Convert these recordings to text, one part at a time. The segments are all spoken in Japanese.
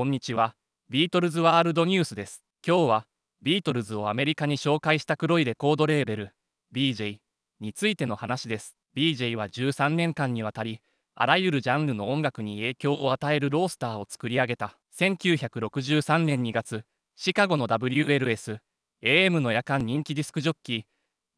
こんにちは。ビートルズワールドニュースです。今日は、ビートルズをアメリカに紹介した黒いレコードレーベル、BJ についての話です。BJ は13年間にわたり、あらゆるジャンルの音楽に影響を与えるロースターを作り上げた。1963年2月、シカゴの WLS、AM の夜間人気ディスクジョッキー、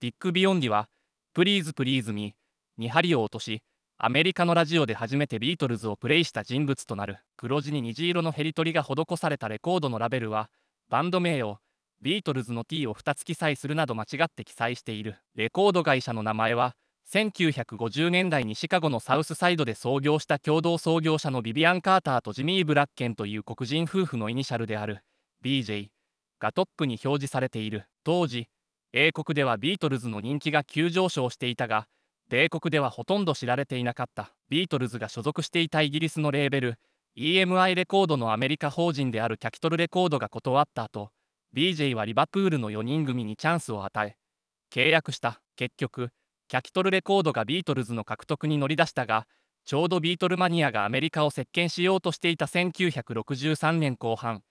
ディック・ビヨンディは、プリーズ・プリーズ・ミーに針を落とし、アメリカのラジオで初めてビートルズをプレイした人物となる黒地に虹色のヘリ取りが施されたレコードのラベルはバンド名をビートルズの T を2つ記載するなど間違って記載しているレコード会社の名前は1950年代にシカゴのサウスサイドで創業した共同創業者のビビアン・カーターとジミー・ブラッケンという黒人夫婦のイニシャルである BJ がトップに表示されている当時英国ではビートルズの人気が急上昇していたが米国ではほとんど知られていなかったビートルズが所属していたイギリスのレーベル EMI レコードのアメリカ法人であるキャキトルレコードが断った後 BJ はリバプールの4人組にチャンスを与え契約した結局キャキトルレコードがビートルズの獲得に乗り出したがちょうどビートルマニアがアメリカを席巻しようとしていた1963年後半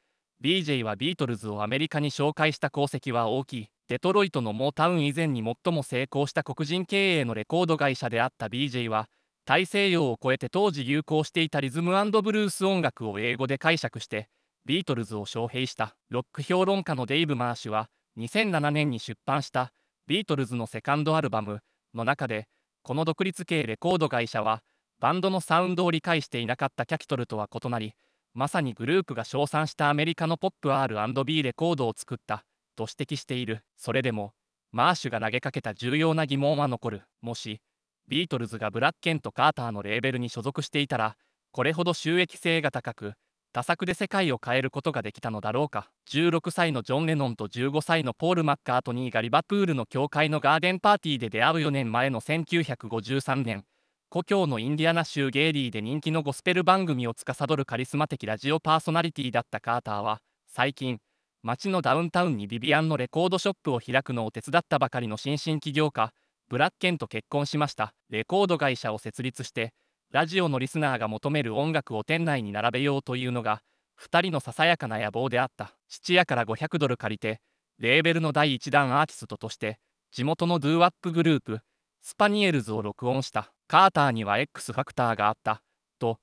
BJ はビートルズをアメリカに紹介した功績は大きいデトロイトのモータウン以前に最も成功した黒人経営のレコード会社であった BJ は大西洋を越えて当時流行していたリズムブルース音楽を英語で解釈してビートルズを招聘したロック評論家のデイブ・マーシュは2007年に出版したビートルズのセカンドアルバムの中でこの独立系レコード会社はバンドのサウンドを理解していなかったキャキトルとは異なりまさにグループが称賛したアメリカのポップ R&B レコードを作ったと指摘している。それでも、マーシュが投げかけた重要な疑問は残る。もし、ビートルズがブラッケンとカーターのレーベルに所属していたら、これほど収益性が高く、多作で世界を変えることができたのだろうか16歳のジョン・レノンと15歳のポール・マッカートニーがリバプールの教会のガーデンパーティーで出会う4年前の1953年故郷のインディアナ州ゲイリーで人気のゴスペル番組を司るカリスマ的ラジオパーソナリティだったカーターは最近街のダウンタウンにビビアンのレコードショップを開くのを手伝ったばかりの新進起業家ブラッケンと結婚しましたレコード会社を設立してラジオのリスナーが求める音楽を店内に並べようというのが2人のささやかな野望であった質屋から500ドル借りてレーベルの第1弾アーティストとして地元のドゥーワップグループスパニエルズを録音したカーターには X ファクターがあったと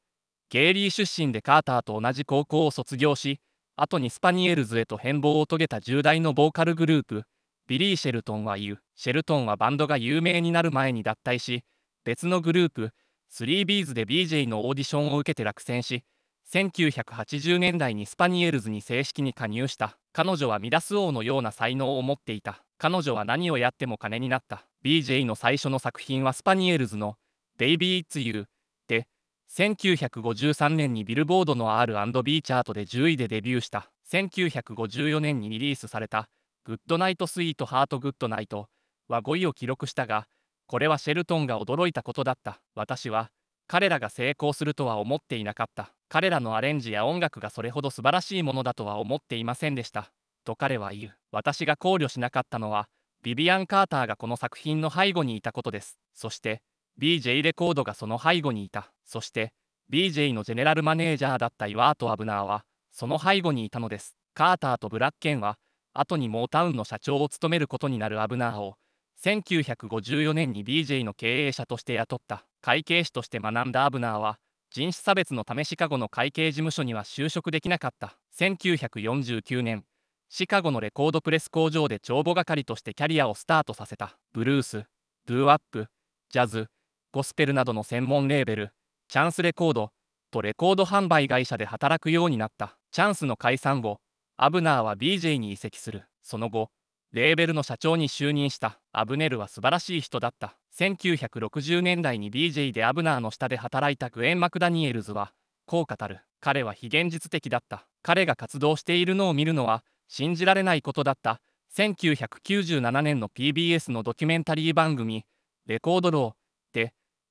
ゲイリー出身でカーターと同じ高校を卒業し後にスパニエルズへと変貌を遂げた重大のボーカルグループ、ビリー・シェルトンは言う、シェルトンはバンドが有名になる前に脱退し、別のグループ、3Bs で BJ のオーディションを受けて落選し、1980年代にスパニエルズに正式に加入した。彼女はミダス王のような才能を持っていた。彼女は何をやっても金になった。BJ の最初の作品はスパニエルズの Baby It's You で、1953年にビルボードの R&B チャートで10位でデビューした1954年にリリースされた「グッドナイトスイートハートグッドナイト」は5位を記録したがこれはシェルトンが驚いたことだった私は彼らが成功するとは思っていなかった彼らのアレンジや音楽がそれほど素晴らしいものだとは思っていませんでしたと彼は言う私が考慮しなかったのはビビアン・カーターがこの作品の背後にいたことですそして BJ レコードがその背後にいた。そして、BJ のジェネラルマネージャーだったイワート・アブナーは、その背後にいたのです。カーターとブラッケンは、後にモータウンの社長を務めることになるアブナーを、1954年に BJ の経営者として雇った。会計士として学んだアブナーは、人種差別のためシカゴの会計事務所には就職できなかった。1949年、シカゴのレコードプレス工場で帳簿係としてキャリアをスタートさせた。ブルース、ドゥーアップ、ジャズ、ゴスペルなどの専門レーベル、チャンスレコード、とレコード販売会社で働くようになった。チャンスの解散後、アブナーは BJ に移籍する。その後、レーベルの社長に就任した。アブネルは素晴らしい人だった。1960年代に BJ でアブナーの下で働いたグエン・マクダニエルズは、こう語る。彼は非現実的だった。彼が活動しているのを見るのは、信じられないことだった。1997年の PBS のドキュメンタリー番組、レコードロー、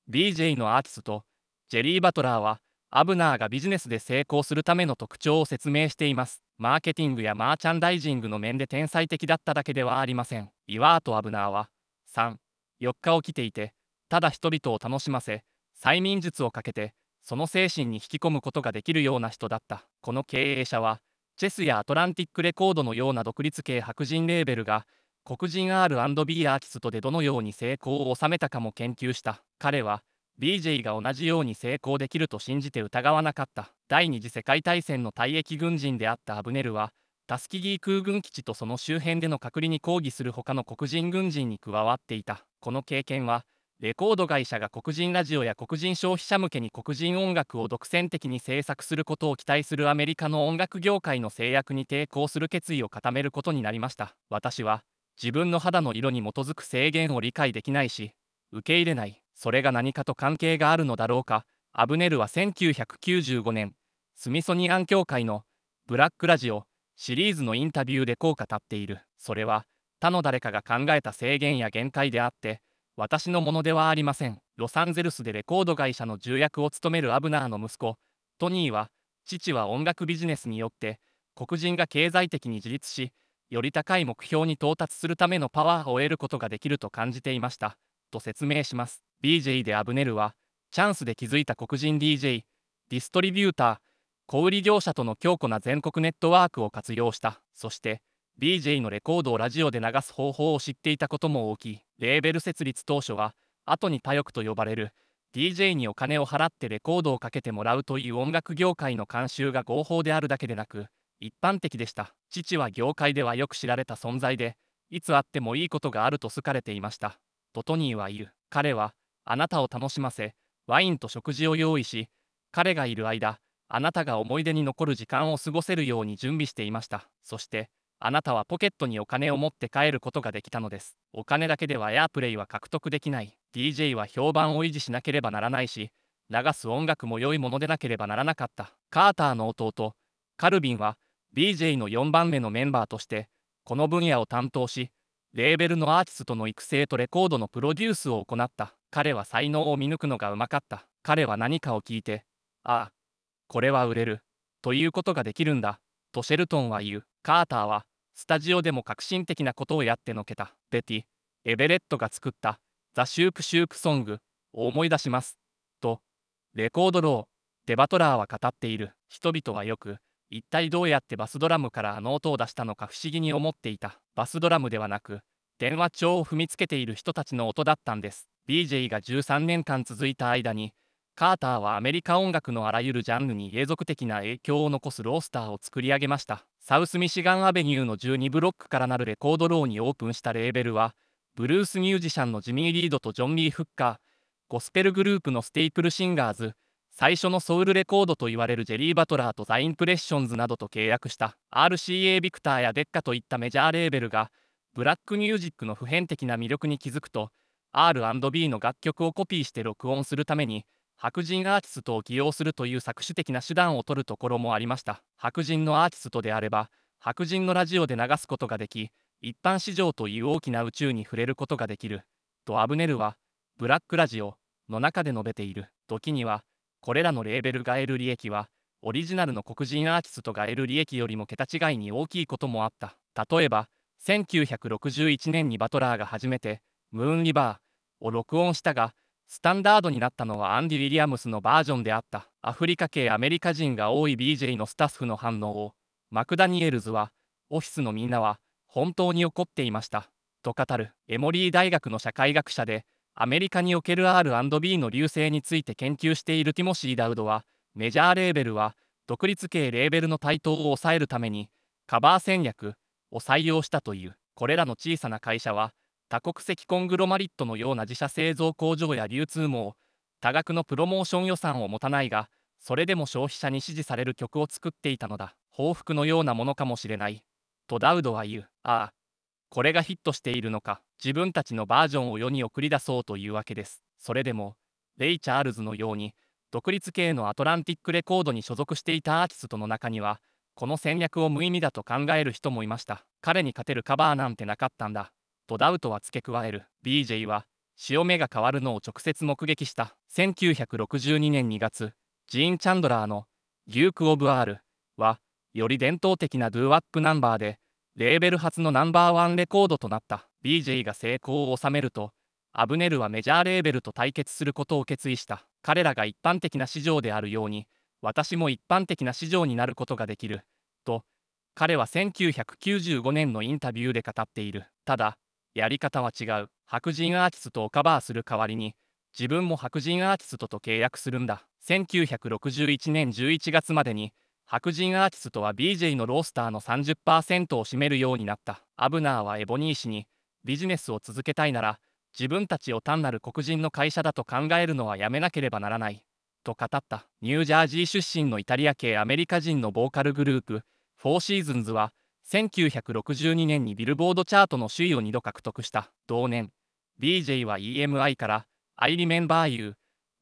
BJ のアーティスとジェリー・バトラーはアブナーがビジネスで成功するための特徴を説明していますマーケティングやマーチャンダイジングの面で天才的だっただけではありませんイワート・アブナーは34日起きていてただ人々を楽しませ催眠術をかけてその精神に引き込むことができるような人だったこの経営者はチェスやアトランティックレコードのような独立系白人レーベルが黒人 R&B アーティストでどのように成功を収めたかも研究した。彼は、BJ が同じように成功できると信じて疑わなかった。第二次世界大戦の退役軍人であったアブネルは、タスキギー空軍基地とその周辺での隔離に抗議する他の黒人軍人に加わっていた。この経験は、レコード会社が黒人ラジオや黒人消費者向けに黒人音楽を独占的に制作することを期待するアメリカの音楽業界の制約に抵抗する決意を固めることになりました。私は、自分の肌の色に基づく制限を理解できないし受け入れないそれが何かと関係があるのだろうかアブネルは1995年スミソニアン協会の「ブラックラジオ」シリーズのインタビューでこう語っているそれは他の誰かが考えた制限や限界であって私のものではありませんロサンゼルスでレコード会社の重役を務めるアブナーの息子トニーは父は音楽ビジネスによって黒人が経済的に自立しより高い目標に到達するためのパワーを得ることができると感じていました、と説明します。BJ でアブネルは、チャンスで築いた黒人 DJ、ディストリビューター、小売業者との強固な全国ネットワークを活用した。そして、BJ のレコードをラジオで流す方法を知っていたことも大きい。レーベル設立当初は、後に他欲と呼ばれる、DJ にお金を払ってレコードをかけてもらうという音楽業界の慣習が合法であるだけでなく、一般的でした父は業界ではよく知られた存在でいつあってもいいことがあると好かれていましたとトニーはいる彼はあなたを楽しませワインと食事を用意し彼がいる間あなたが思い出に残る時間を過ごせるように準備していましたそしてあなたはポケットにお金を持って帰ることができたのですお金だけではエアプレイは獲得できない DJ は評判を維持しなければならないし流す音楽も良いものでなければならなかったカーターの弟カルビンは BJ の4番目のメンバーとしてこの分野を担当しレーベルのアーティストの育成とレコードのプロデュースを行った彼は才能を見抜くのがうまかった彼は何かを聞いてああこれは売れるということができるんだとシェルトンは言うカーターはスタジオでも革新的なことをやってのけたベティエベレットが作った「ザ・シュープ・シュープ・ソング」を思い出しますとレコードローデバトラーは語っている人々はよく一体どうやってバスドラムからあの音を出したのか不思議に思っていたバスドラムではなく電話帳を踏みつけている人たちの音だったんです BJ が13年間続いた間にカーターはアメリカ音楽のあらゆるジャンルに永続的な影響を残すロースターを作り上げましたサウスミシガンアベニューの12ブロックからなるレコードローにオープンしたレーベルはブルースミュージシャンのジミー・リードとジョン・リー・フッカーゴスペルグループのステイプル・シンガーズ最初のソウルレコードと言われるジェリー・バトラーとザ・インプレッションズなどと契約した RCA ビクターやデッカといったメジャーレーベルがブラックミュージックの普遍的な魅力に気づくと R&B の楽曲をコピーして録音するために白人アーティストを起用するという作詞的な手段を取るところもありました白人のアーティストであれば白人のラジオで流すことができ一般市場という大きな宇宙に触れることができるとアブネルはブラックラジオの中で述べている時にはこれらのレーベルが得る利益は、オリジナルの黒人アーティストが得る利益よりも桁違いに大きいこともあった。例えば、1961年にバトラーが初めて、ムーンリバーを録音したが、スタンダードになったのはアンディ・ウィリアムスのバージョンであった。アフリカ系アメリカ人が多い BJ のスタッフの反応を、マクダニエルズは、オフィスのみんなは、本当に怒っていました。と語る、エモリー大学の社会学者で、アメリカにおける R&B の流星について研究しているティモシー・ダウドは、メジャーレーベルは、独立系レーベルの台頭を抑えるために、カバー戦略を採用したという、これらの小さな会社は、多国籍コングロマリットのような自社製造工場や流通網、多額のプロモーション予算を持たないが、それでも消費者に支持される曲を作っていたのだ。報復のようなものかもしれない。とダウドは言う。ああ、これがヒットしているのか。自分たちのバージョンを世に送り出そうというわけです。それでも、レイ・チャールズのように、独立系のアトランティックレコードに所属していたアーティストの中には、この戦略を無意味だと考える人もいました。彼に勝てるカバーなんてなかったんだ。とダウトは付け加える。BJ は、潮目が変わるのを直接目撃した。1962年2月、ジーン・チャンドラーの、デューク・オブ・アールは、より伝統的なドゥーワップナンバーで、レーベル初のナンバーワンレコードとなった BJ が成功を収めると、アブネルはメジャーレーベルと対決することを決意した。彼らが一般的な市場であるように、私も一般的な市場になることができる。と、彼は1995年のインタビューで語っている。ただ、やり方は違う。白人アーティストをカバーする代わりに、自分も白人アーティストと契約するんだ。1961年11月までに、白人アーティストは BJ のロースターの30%を占めるようになったアブナーはエボニー氏にビジネスを続けたいなら自分たちを単なる黒人の会社だと考えるのはやめなければならないと語ったニュージャージー出身のイタリア系アメリカ人のボーカルグループフォーシーズンズは1962年にビルボードチャートの首位を2度獲得した同年 BJ は EMI から「I Remember You」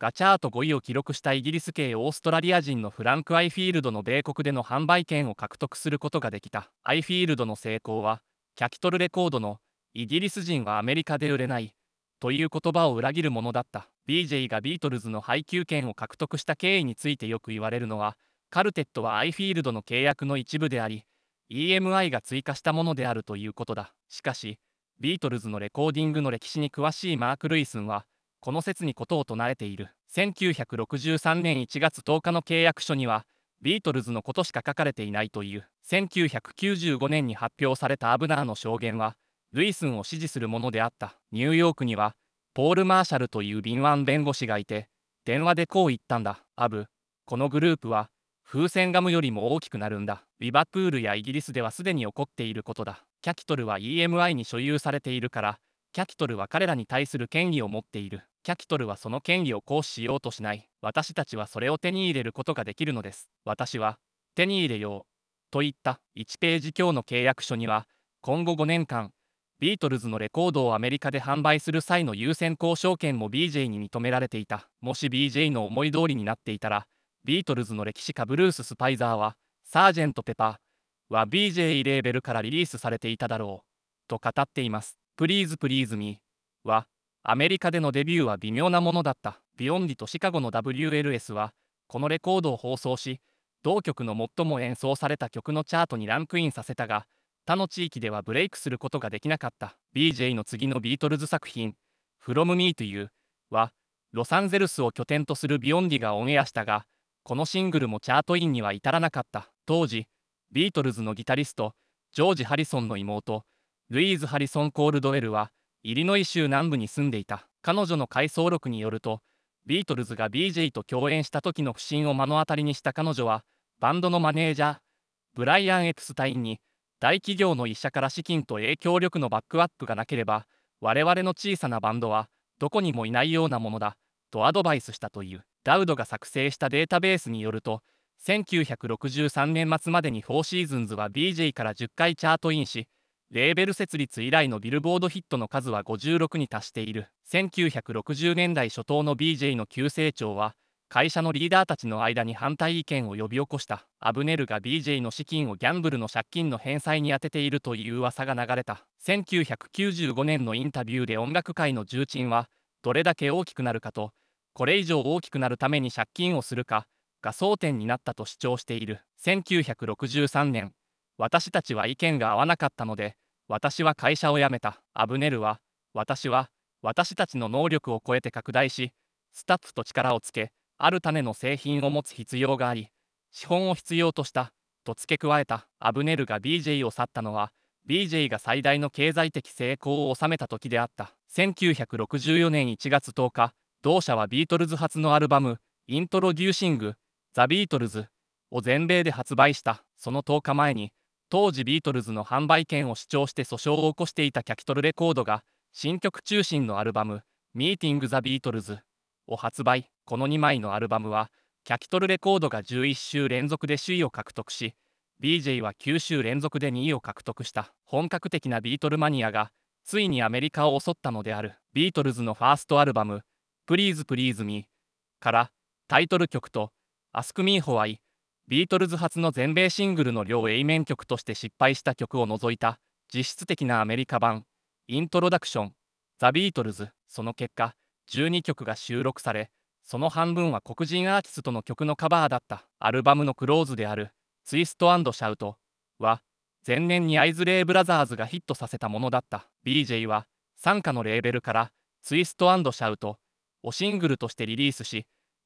ガチャー5位を記録したイギリス系オーストラリア人のフランク・アイフィールドの米国での販売権を獲得することができたアイフィールドの成功はキャキトルレコードの「イギリス人はアメリカで売れない」という言葉を裏切るものだった BJ がビートルズの配給権を獲得した経緯についてよく言われるのはカルテットはアイフィールドの契約の一部であり EMI が追加したものであるということだしかしビートルズのレコーディングの歴史に詳しいマーク・ルイスンはこの説に事を唱えている1963年1月10日の契約書にはビートルズのことしか書かれていないという1995年に発表されたアブナーの証言はルイスンを支持するものであったニューヨークにはポール・マーシャルという敏腕弁護士がいて電話でこう言ったんだアブこのグループは風船ガムよりも大きくなるんだリバプールやイギリスではすでに起こっていることだキャキトルは EMI に所有されているからキャキトルは彼らに対する権利を持っているキャピトルはその権利を行使しようとしない。私たちはそれを手に入れることができるのです。私は、手に入れよう。といった1ページ強の契約書には、今後5年間、ビートルズのレコードをアメリカで販売する際の優先交渉権も BJ に認められていた。もし BJ の思い通りになっていたら、ビートルズの歴史家ブルース・スパイザーは、サージェント・ペパーは BJ レーベルからリリースされていただろう。と語っています。プリーズ・プリーズ・ミーは、アメリカでのデビューは微妙なものだったビヨンディとシカゴの WLS はこのレコードを放送し同曲の最も演奏された曲のチャートにランクインさせたが他の地域ではブレイクすることができなかった BJ の次のビートルズ作品「From Me to You」はロサンゼルスを拠点とするビヨンディがオンエアしたがこのシングルもチャートインには至らなかった当時ビートルズのギタリストジョージ・ハリソンの妹ルイーズ・ハリソン・コールドウェルは「イリノイ州南部に住んでいた彼女の回想録によるとビートルズが BJ と共演した時の不審を目の当たりにした彼女はバンドのマネージャーブライアン・エプスタインに大企業の医者から資金と影響力のバックアップがなければ我々の小さなバンドはどこにもいないようなものだとアドバイスしたというダウドが作成したデータベースによると1963年末までに4シーズンズは BJ から10回チャートインしレーベル設立以来のビルボードヒットの数は56に達している1960年代初頭の BJ の急成長は会社のリーダーたちの間に反対意見を呼び起こしたアブネルが BJ の資金をギャンブルの借金の返済に充てているという噂が流れた1995年のインタビューで音楽界の重鎮はどれだけ大きくなるかとこれ以上大きくなるために借金をするかが争点になったと主張している1963年私たちは意見が合わなかったので私は会社を辞めた。アブネルは、私は、私たちの能力を超えて拡大し、スタッフと力をつけ、ある種の製品を持つ必要があり、資本を必要とした、と付け加えた。アブネルが BJ を去ったのは、BJ が最大の経済的成功を収めた時であった。1964年1月10日、同社はビートルズ初のアルバム、イントロデューシング、ザ・ビートルズを全米で発売した。その10日前に、当時ビートルズの販売権を主張して訴訟を起こしていたキャキトルレコードが新曲中心のアルバム「Meeting the Beatles」を発売この2枚のアルバムはキャキトルレコードが11週連続で首位を獲得し BJ は9週連続で2位を獲得した本格的なビートルマニアがついにアメリカを襲ったのであるビートルズのファーストアルバム「Please Please Me」からタイトル曲と「Ask Me w h i ビートルズ初の全米シングルの両 A 面曲として失敗した曲を除いた実質的なアメリカ版イントロダクションザ・ビートルズその結果12曲が収録されその半分は黒人アーティストの曲のカバーだったアルバムのクローズである「ツイストシャウト」は前年にアイズレイ・ブラザーズがヒットさせたものだった BJ は傘下のレーベルから「ツイストシャウト」をシングルとしてリリースし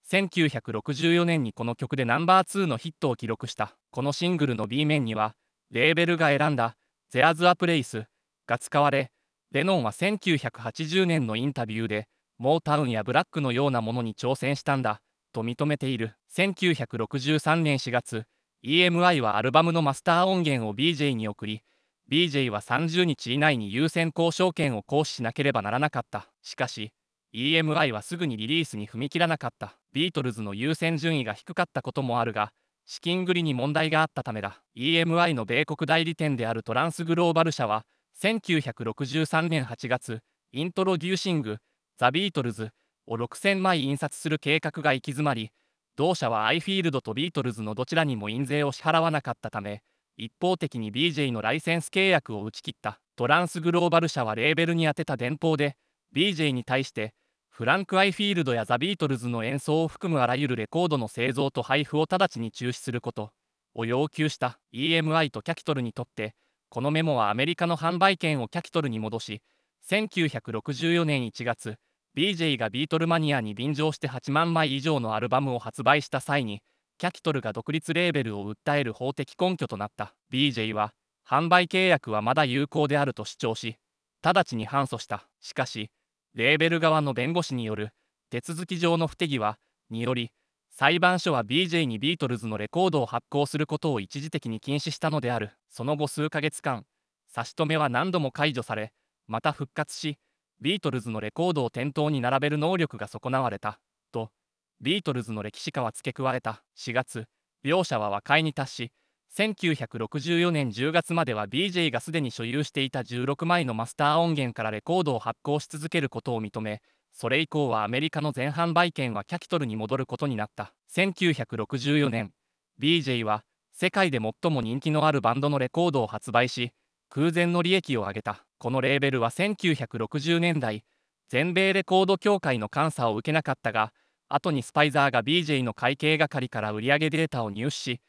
1964年にこの曲でナンバー2のヒットを記録したこのシングルの B 面にはレーベルが選んだ「ゼアズ・ア・プレイス」が使われレノンは1980年のインタビューでモータウンやブラックのようなものに挑戦したんだと認めている1963年4月 EMI はアルバムのマスター音源を BJ に送り BJ は30日以内に優先交渉権を行使しなければならなかったしかし EMI はすぐにリリースに踏み切らなかったビートルズの優先順位が低かったこともあるが、資金繰りに問題があったためだ。EMI の米国代理店であるトランスグローバル社は、1963年8月、イントロデューシング・ザ・ビートルズを6000枚印刷する計画が行き詰まり、同社はアイフィールドとビートルズのどちらにも印税を支払わなかったため、一方的に BJ のライセンス契約を打ち切った。トランスグローバル社はレーベルに宛てた電報で、BJ に対して、フランク・アイフィールドやザ・ビートルズの演奏を含むあらゆるレコードの製造と配布を直ちに中止することを要求した EMI とキャキトルにとってこのメモはアメリカの販売権をキャキトルに戻し1964年1月 BJ がビートルマニアに便乗して8万枚以上のアルバムを発売した際にキャキトルが独立レーベルを訴える法的根拠となった BJ は販売契約はまだ有効であると主張し直ちに反訴したしかしレーベル側の弁護士による手続き上の不手際により裁判所は BJ にビートルズのレコードを発行することを一時的に禁止したのであるその後数ヶ月間差し止めは何度も解除されまた復活しビートルズのレコードを店頭に並べる能力が損なわれたとビートルズの歴史家は付け加えた4月両者は和解に達し1964年10月までは BJ がすでに所有していた16枚のマスター音源からレコードを発行し続けることを認め、それ以降はアメリカの前販売権はキャキトルに戻ることになった。1964年、BJ は世界で最も人気のあるバンドのレコードを発売し、空前の利益を上げた。このレーベルは1960年代、全米レコード協会の監査を受けなかったが、後にスパイザーが BJ の会計係から売上データを入手し、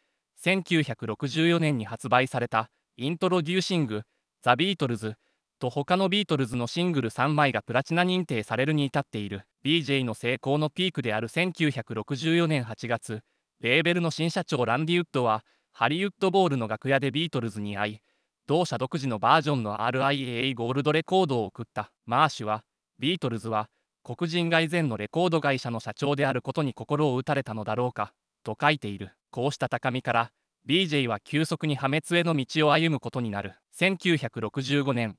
1964年に発売されたイントロデューシング「ザ・ビートルズ」と他のビートルズのシングル3枚がプラチナ認定されるに至っている BJ の成功のピークである1964年8月レーベルの新社長ランディ・ウッドはハリウッドボールの楽屋でビートルズに会い同社独自のバージョンの RIAA ゴールドレコードを送ったマーシュはビートルズは黒人外前のレコード会社の社長であることに心を打たれたのだろうかと書いているこうした高みから BJ は急速に破滅への道を歩むことになる1965年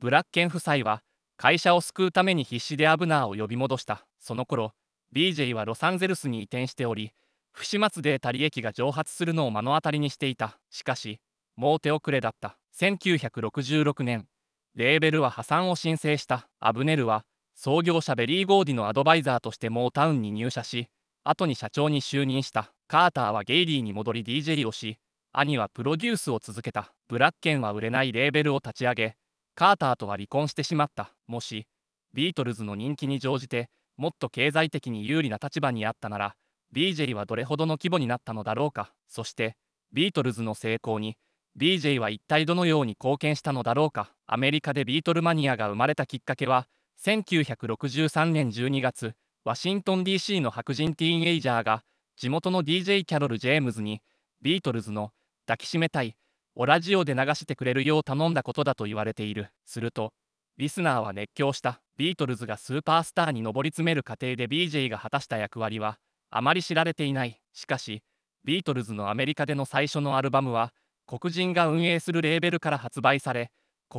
ブラッケン夫妻は会社を救うために必死でアブナーを呼び戻したその頃 BJ はロサンゼルスに移転しており不始末で得た利益が蒸発するのを目の当たりにしていたしかしもう手遅れだった1966年レーベルは破産を申請したアブネルは創業者ベリー・ゴーディのアドバイザーとしてモータウンに入社し後に社長に就任したカーターはゲイリーに戻り DJ をし兄はプロデュースを続けたブラッケンは売れないレーベルを立ち上げカーターとは離婚してしまったもしビートルズの人気に乗じてもっと経済的に有利な立場にあったなら d j はどれほどの規模になったのだろうかそしてビートルズの成功に BJ は一体どのように貢献したのだろうかアメリカでビートルマニアが生まれたきっかけは1963年12月ワシントン DC の白人ティーンエイジャーが、地元の DJ キャロル・ジェームズに、ビートルズの、抱きしめたい、をラジオで流してくれるよう頼んだことだと言われている。すると、リスナーは熱狂した。ビートルズがスーパースターに上り詰める過程で BJ が果たした役割は、あまり知られていない。しかし、ビートルズのアメリカでの最初のアルバムは、黒人が運営するレーベルから発売され、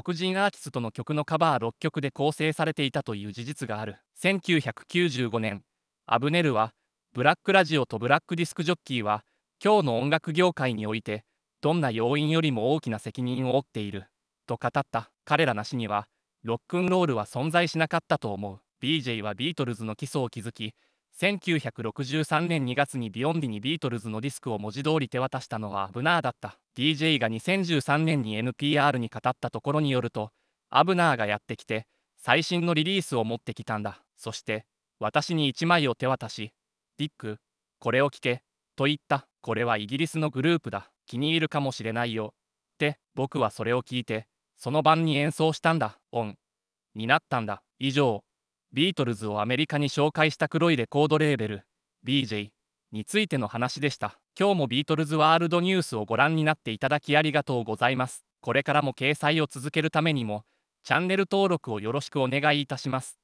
黒人アーティストの曲のカバー6曲で構成されていたという事実がある1995年アブネルはブラックラジオとブラックディスクジョッキーは今日の音楽業界においてどんな要因よりも大きな責任を負っていると語った彼らなしにはロックンロールは存在しなかったと思う BJ はビートルズの基礎を築き1963年2月にビヨンディにビートルズのディスクを文字通り手渡したのはアブナーだった DJ が2013年に NPR に語ったところによるとアブナーがやってきて最新のリリースを持ってきたんだそして私に1枚を手渡しディックこれを聞けと言ったこれはイギリスのグループだ気に入るかもしれないよって僕はそれを聞いてその晩に演奏したんだオンになったんだ以上ビートルズをアメリカに紹介した黒いレコードレーベル BJ についての話でした今日もビートルズワールドニュースをご覧になっていただきありがとうございますこれからも掲載を続けるためにもチャンネル登録をよろしくお願いいたします